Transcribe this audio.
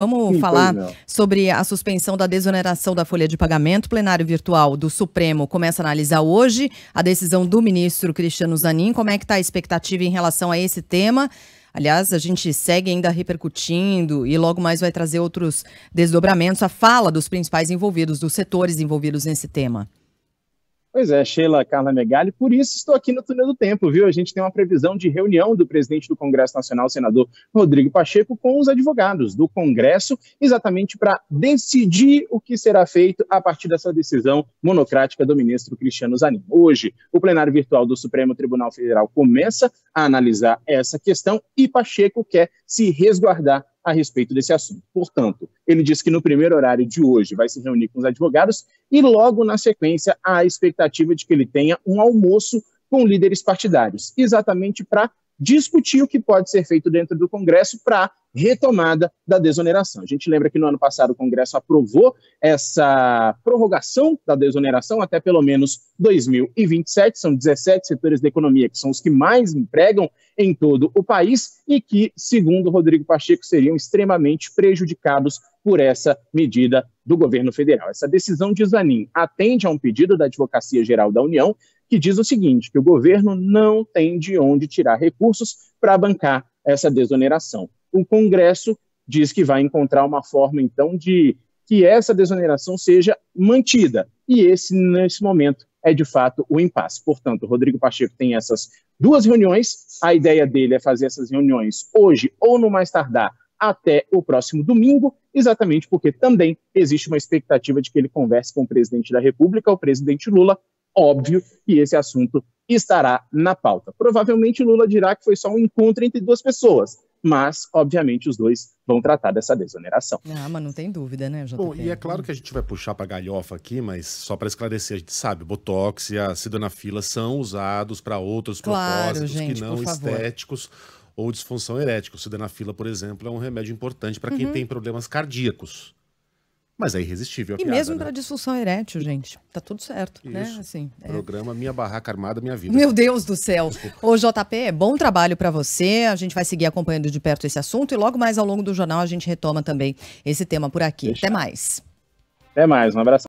Vamos Sim, falar sobre a suspensão da desoneração da folha de pagamento. O plenário virtual do Supremo começa a analisar hoje a decisão do ministro Cristiano Zanin. Como é que está a expectativa em relação a esse tema? Aliás, a gente segue ainda repercutindo e logo mais vai trazer outros desdobramentos. A fala dos principais envolvidos, dos setores envolvidos nesse tema. Pois é, Sheila Carla Megali, por isso estou aqui no Túnel do Tempo, viu? A gente tem uma previsão de reunião do presidente do Congresso Nacional, senador Rodrigo Pacheco, com os advogados do Congresso, exatamente para decidir o que será feito a partir dessa decisão monocrática do ministro Cristiano Zanin. Hoje, o plenário virtual do Supremo Tribunal Federal começa a analisar essa questão e Pacheco quer se resguardar a respeito desse assunto. Portanto, ele diz que no primeiro horário de hoje vai se reunir com os advogados e logo na sequência há a expectativa de que ele tenha um almoço com líderes partidários, exatamente para discutir o que pode ser feito dentro do Congresso para retomada da desoneração. A gente lembra que no ano passado o Congresso aprovou essa prorrogação da desoneração até pelo menos 2027. São 17 setores da economia que são os que mais empregam em todo o país e que, segundo Rodrigo Pacheco, seriam extremamente prejudicados por essa medida do governo federal. Essa decisão de Zanin atende a um pedido da Advocacia Geral da União que diz o seguinte: que o governo não tem de onde tirar recursos para bancar essa desoneração. O Congresso diz que vai encontrar uma forma, então, de que essa desoneração seja mantida. E esse, nesse momento, é de fato o impasse. Portanto, o Rodrigo Pacheco tem essas duas reuniões. A ideia dele é fazer essas reuniões hoje ou no mais tardar até o próximo domingo, exatamente porque também existe uma expectativa de que ele converse com o presidente da República, o presidente Lula, óbvio que esse assunto estará na pauta. Provavelmente Lula dirá que foi só um encontro entre duas pessoas, mas, obviamente, os dois vão tratar dessa desoneração. Ah, mas não tem dúvida, né, JP? Bom, e é claro que a gente vai puxar para galhofa aqui, mas só para esclarecer, a gente sabe, botox e a sidonafila são usados para outros claro, propósitos gente, que não estéticos ou disfunção erétil. O sidonafila, por exemplo, é um remédio importante para quem uhum. tem problemas cardíacos. Mas é irresistível. e piada, mesmo né? a disfunção erétil, gente, tá tudo certo, né? Isso. né? Assim, é. Programa é. Minha Barraca Armada Minha Vida. Meu Deus do céu. Ô, JP, é bom trabalho para você. A gente vai seguir acompanhando de perto esse assunto e logo mais ao longo do jornal a gente retoma também esse tema por aqui. Deixa. Até mais. Até mais, um abraço.